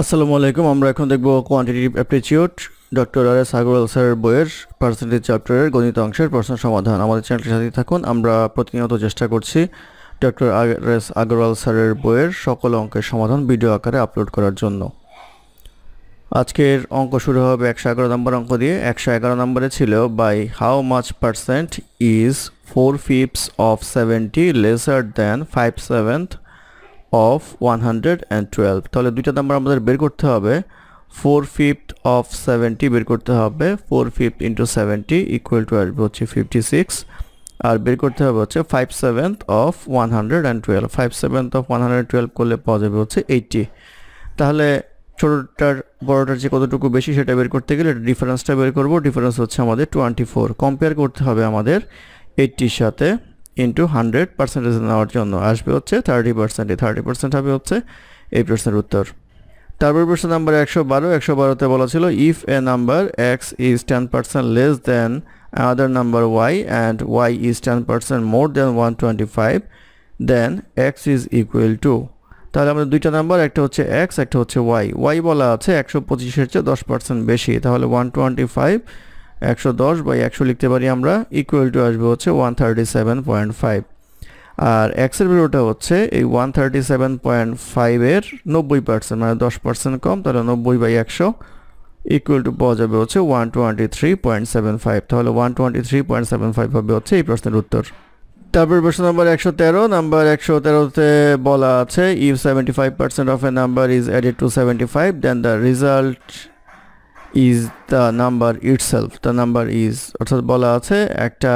আসসালামু আলাইকুম আমরা এখন দেখব quantitative aptitude doctor R S Aggarwal স্যারের বইয়ের পার্সেন্টেজ চ্যাপ্টারের গণিত অংশের প্রশ্ন সমাধান আমাদের চ্যানেলটির সাথে থাকুন আমরা প্রতিনিয়ত চেষ্টা করছি ডক্টর আর এস আগরওয়াল স্যারের বইয়ের সকল অঙ্কের সমাধান ভিডিও আকারে আপলোড করার জন্য আজকের অঙ্ক শুরু হবে একশো এগারো নম্বর অঙ্ক দিয়ে একশো এগারো নম্বরে ছিল by how much percent is four fifths of seventy lesser than five seventh of one hundred and twelve তাহলে দুইটা নাম্বার আমাদের বের করতে হবে ফোর ফিফথ অফ সেভেন্টি বের করতে হবে four fifth into seventy equal to আসবে হচ্ছে ফিফটি সিক্স আর বের করতে হবে হচ্ছে five seventh of one hundred and twelve five of one twelve করলে পাওয়া যাবে হচ্ছে এইটটি তাহলে ছোটোটার বড়োটার যে কতটুকু বেশি সেটা বের করতে গেলে ডিফারেন্সটা বের করব ডিফারেন্স হচ্ছে আমাদের টোয়েন্টি ফোর কম্পেয়ার করতে হবে আমাদের এইটটির সাথে ইন্টু হান্ড্রেড পার্সেন্টেজ নেওয়ার জন্য আসবে হচ্ছে থার্টি পার্সেন্ট থার্টি পার্সেন্ট হবে হচ্ছে এই প্রশ্নের উত্তর তারপর প্রশ্ন নাম্বার একশো বারো একশো বারোতে বলা ছিল if a number X is ten percent less than other number Y and Y is ten percent more than one twenty five then X is equal to তাহলে আমাদের দুইটা নাম্বার একটা হচ্ছে এক্স একটা হচ্ছে ওয়াই ওয়াই বলা আছে একশো পঁচিশের চেয়ে দশ পার্সেন্ট বেশি তাহলে ওয়ান টোয়েন্টি ফাইভ একশো দশ বাই একশো লিখতে পারি আমরা ইকুয়াল টু আসবে হচ্ছে one thirty seven point five আর এক্সের ভ্যালুটা হচ্ছে এই ওয়ান থার্টি সেভেন পয়েন্ট ফাইভের নব্বই পার্সেন্ট মানে দশ পার্সেন্ট কম তাহলে নব্বই বাই একশো ইকুয়াল টু পাওয়া যাবে হচ্ছে one twenty three point seven five তাহলে one twenty three point seven five হবে হচ্ছে এই প্রশ্নের উত্তর তারপর প্রশ্ন নম্বর একশো তেরো নাম্বার একশো তেরোতে বলা আছে if seventy five percent of a number is added to seventy five then the result is the number itself the number is অর্থাৎ বলা আছে একটা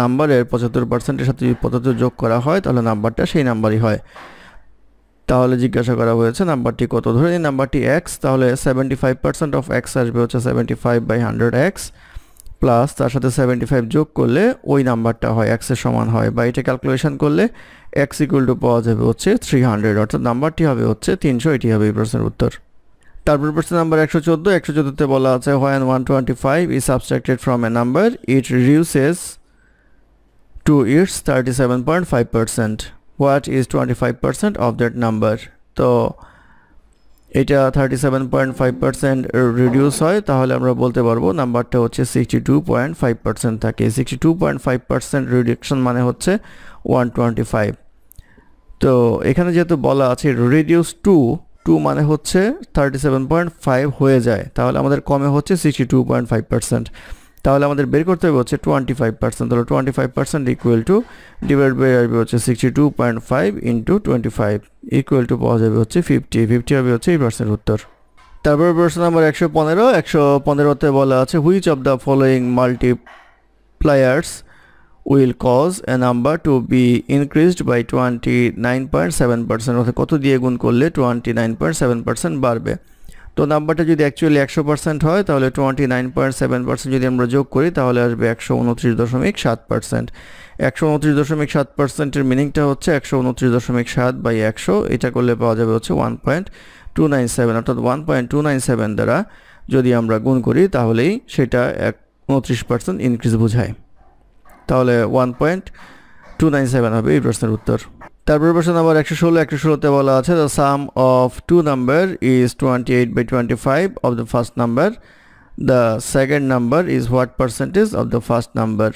নাম্বারের পঁচাত্তর পার্সেন্টের সাথে যদি পঁচাত্তর যোগ করা হয় তাহলে নাম্বারটা সেই নাম্বারই হয় তাহলে জিজ্ঞাসা করা হয়েছে নাম্বারটি কত ধরে নিন নাম্বারটি এক্স তাহলে seventy five percent of X আসবে হচ্ছে seventy five by hundred X plus তার সাথে সেভেন্টি ফাইভ যোগ করলে ওই নাম্বারটা হয় এক্সের সমান হয় বা এটা ক্যালকুলেশন করলে এক্স ইকুয়াল টু পাওয়া যাবে হচ্ছে থ্রি হান্ড্রেড অর্থাৎ নাম্বারটি হবে হচ্ছে তিনশো এটি হবে এই প্রশ্নের উত্তর তারপর প্রশ্ন নাম্বার একশো চোদ্দো একশো চোদ্দোতে বলা আছে when one twenty five is subtracted from a number it reduces to its thirty seven point five percent what is twenty five percent of that number তো এটা thirty seven point five percent reduce হয় তাহলে আমরা বলতে পারবো নাম্বারটা হচ্ছে sixty two point five percent থাকে sixty two point five percent reduction মানে হচ্ছে ওয়ান টোয়েন্টি ফাইভ তো এখানে যেহেতু বলা আছে রিডিউস টু টু মানে হচ্ছে থার্টি সেভেন পয়েন্ট ফাইভ হয়ে যায় তাহলে আমাদের কমে হচ্ছে sixty two point five percent তাহলে আমাদের বের করতে হবে হচ্ছে টোয়েন্টি ফাইভ পার্সেন্ট তাহলে twenty five percent equal to divide by আসবে হচ্ছে sixty two point five into twenty five equal to পাওয়া যাবে হচ্ছে ফিফটি ফিফটি হবে হচ্ছে এই পার্সেন্ট উত্তর তারপর প্রশ্ন নাম্বার একশো পনেরো একশো পনেরোতে বলা আছে which of the following multipliers will cause a number to be increased by 29.7% অর্থাৎ কত দিয়ে গুণ করলে 29.7% বাড়বে তো নাম্বারটা যদি অ্যাকচুয়ালি একশো পার্সেন্ট হয় তাহলে টোয়েন্টি নাইন পয়েন্ট সেভেন যদি আমরা যোগ করি তাহলে আসবে একশো উনত্রিশ দশমিক সাত পার্সেন্ট একশো উনত্রিশ দশমিক সাত পার্সেন্টের মিনিংটা হচ্ছে একশো উনত্রিশ দশমিক সাত বাই একশো এটা করলে পাওয়া যাবে হচ্ছে one point two nine seven অর্থাৎ one point two nine seven দ্বারা যদি আমরা গুণ করি তাহলেই সেটা এক উনত্রিশ পার্সেন্ট ইনক্রিজ বোঝায় তাহলে one point two nine seven হবে এই প্রশ্নের উত্তর তারপরে প্রশ্ন নাম্বার একশো ষোলো একশো ষোলোতে বলা আছে the sum of two number is twenty eight by twenty five of the first number the second number is what percentage of the first number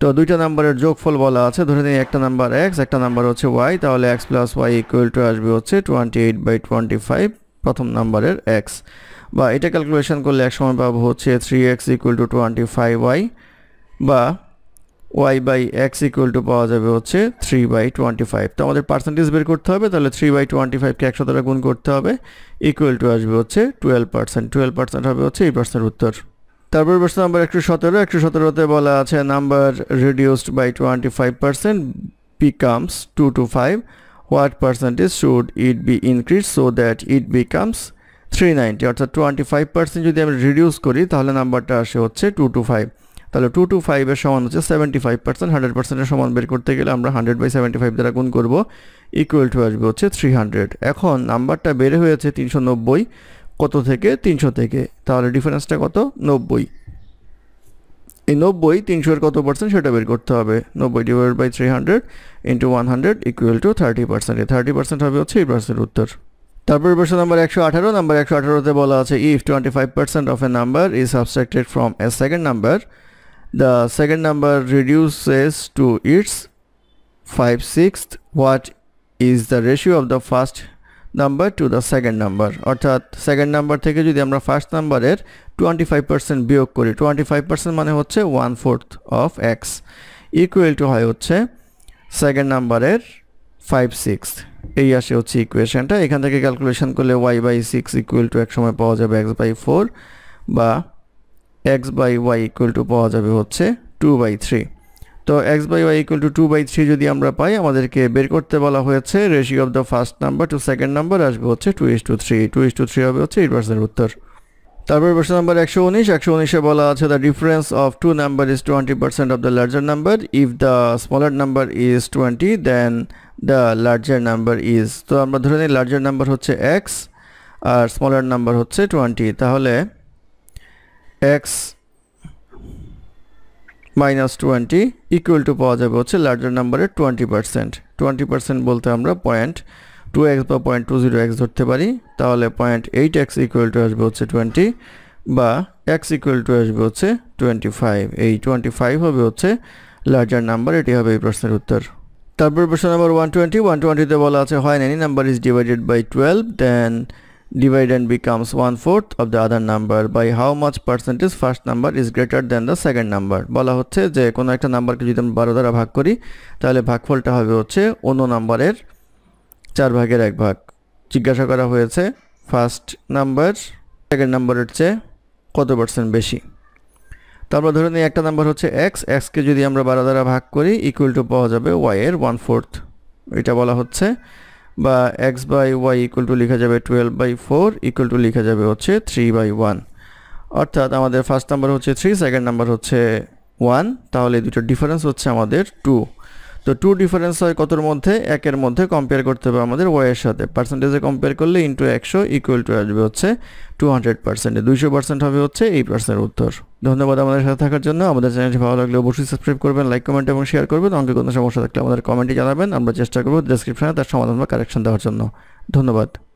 তো দুইটা নাম্বারের যোগফল বলা আছে ধরে নিই একটা নাম্বার এক্স একটা নাম্বার হচ্ছে ওয়াই তাহলে X plus Y equal to আসবে হচ্ছে twenty eight by twenty five প্রথম নাম্বারের এক্স বা এটা ক্যালকুলেশন করলে এক সময় পাবো হচ্ছে three X equal to twenty five Y বা Y by X equal to পাওয়া যাবে হচ্ছে থ্রি বাই টোয়েন্টি ফাইভ তো আমাদের পার্সেন্টেজ বের করতে হবে তাহলে থ্রি বাই টোয়েন্টি ফাইভকে একশো দ্বারা গুণ করতে হবে ইকুয়াল টু আসবে হচ্ছে টুয়েলভ পার্সেন্ট টুয়েলভ পার্সেন্ট হবে হচ্ছে এই প্রশ্নের উত্তর তারপর প্রশ্ন নাম্বার একশো সতেরো একশো সতেরোতে বলা আছে number reduced by twenty five percent becomes two two five what percentage should it be increase so that it becomes three ninety অর্থাৎ টোয়েন্টি ফাইভ পার্সেন্ট যদি আমি রিডিউস করি তাহলে নাম্বারটা আসে হচ্ছে টু টু ফাইভ তাহলে টু টু ফাইভের সমান হচ্ছে সেভেন্টি ফাইভ পার্সেন্ট হান্ড্রেড পার্সেন্টের সমান বের করতে গেলে আমরা হান্ড্রেড বাই সেভেন্টি ফাইভ দ্বারা গুণ করবো ইকুয়াল টু আসবে হচ্ছে থ্রি হান্ড্রেড এখন নাম্বারটা বেড়ে হয়েছে তিনশো নব্বই কত থেকে তিনশো থেকে তাহলে ডিফারেন্সটা কত নব্বই এই নব্বই তিনশোর কত পার্সেন্ট সেটা বের করতে হবে নব্বই divide by three hundred into one hundred equal to thirty percent thirty percent হবে হচ্ছে এই পার্সেন্ট উত্তর তারপর প্রশ্ন নাম্বার একশো আঠারো নাম্বার একশো আঠারোতে বলা আছে if twenty five percent of a number is subtracted from a second number the second number reduces to its 5 sixth what is the ratio of the first number to the second number অর্থাৎ second number থেকে যদি আমরা first নাম্বারের twenty five percent বিয়োগ করি twenty five percent মানে হচ্ছে one fourth of x equal to হয় হচ্ছে সেকেন্ড নাম্বারের ফাইভ সিক্স এই আসে হচ্ছে ইকুয়েশানটা এখান থেকে ক্যালকুলেশন করলে y by six equal to এক সময় পাওয়া যাবে এক্স বাই ফোর বা x by y equal to পাওয়া যাবে হচ্ছে টু বাই থ্রি তো x by y equal to two by three যদি আমরা পাই আমাদেরকে বের করতে বলা হয়েছে ratio of the first number to second number আসবে হচ্ছে two is to three two is to three হবে হচ্ছে এইট পার্সেন্ট উত্তর তারপর প্রশ্ন নাম্বার একশো উনিশ একশো উনিশে বলা আছে the difference of two number is twenty percent of the larger number if the smaller number is twenty then the larger number is তো আমরা ধরে নিই লার্জার নাম্বার হচ্ছে এক্স আর স্মলার নাম্বার হচ্ছে টোয়েন্টি তাহলে x minus twenty equal to পাওয়া যাবে হচ্ছে লার্জার নাম্বারের টোয়েন্টি পার্সেন্ট টোয়েন্টি পার্সেন্ট বলতে আমরা পয়েন্ট টু এক্স বা পয়েন্ট টু জিরো এক্স ধরতে পারি তাহলে point eight x equal to আসবে হচ্ছে টোয়েন্টি বা এক্স ইকুয়াল টু আসবে হচ্ছে টোয়েন্টি ফাইভ এই টোয়েন্টি ফাইভ হবে হচ্ছে লার্জার নাম্বার এটি হবে এই প্রশ্নের উত্তর তারপর প্রশ্ন নাম্বার ওয়ান টোয়েন্টি ওয়ান টোয়েন্টিতে বলা আছে হয় নানি number is divided by twelve then dividend becomes one fourth of the other number by how much percentage first number is greater than the second number বলা হচ্ছে যে কোনো একটা নাম্বারকে যদি আমি বারো দ্বারা ভাগ করি তাহলে ভাগফলটা হবে হচ্ছে অন্য নাম্বারের চার ভাগের এক ভাগ জিজ্ঞাসা করা হয়েছে ফার্স্ট নাম্বার সেকেন্ড নাম্বারের চেয়ে কত পার্সেন্ট বেশি তো আমরা ধরে নিই একটা নাম্বার হচ্ছে এক্স এক্সকে যদি আমরা বারো দ্বারা ভাগ করি ইকুয়াল টু পাওয়া যাবে ওয়াই এর ওয়ান ফোর্থ এটা বলা হচ্ছে বা x by y equal to লেখা যাবে twelve by four equal to লেখা যাবে হচ্ছে থ্রি বাই ওয়ান অর্থাৎ আমাদের ফার্স্ট নাম্বার হচ্ছে থ্রি সেকেন্ড নাম্বার হচ্ছে ওয়ান তাহলে দুটো ডিফারেন্স হচ্ছে আমাদের টু তো টু ডিফারেন্স হয় কতর মধ্যে একের মধ্যে কম্পেয়ার করতে হবে আমাদের ওয়াইয়ের সাথে পার্সেন্টেজে কম্পেয়ার করলে ইন্টু একশো ইকুয়াল টু আসবে হচ্ছে টু হান্ড্রেড পার্সেন্টে দুইশো পার্সেন্ট হবে হচ্ছে এই পার্সেন্টের উত্তর ধন্যবাদ আমাদের সাথে থাকার জন্য আমাদের চ্যানেলটি ভালো লাগলে অবশ্যই সাবস্ক্রাইব করবেন লাইক কমেন্ট এবং শেয়ার করবেন অঙ্কে কোনো সমস্যা থাকলে আমাদের কমেন্টে জানাবেন আমরা চেষ্টা করবো ডেসক্রিপশনে তার সমাধান বা কারেকশন দেওয়ার জন্য ধন্যবাদ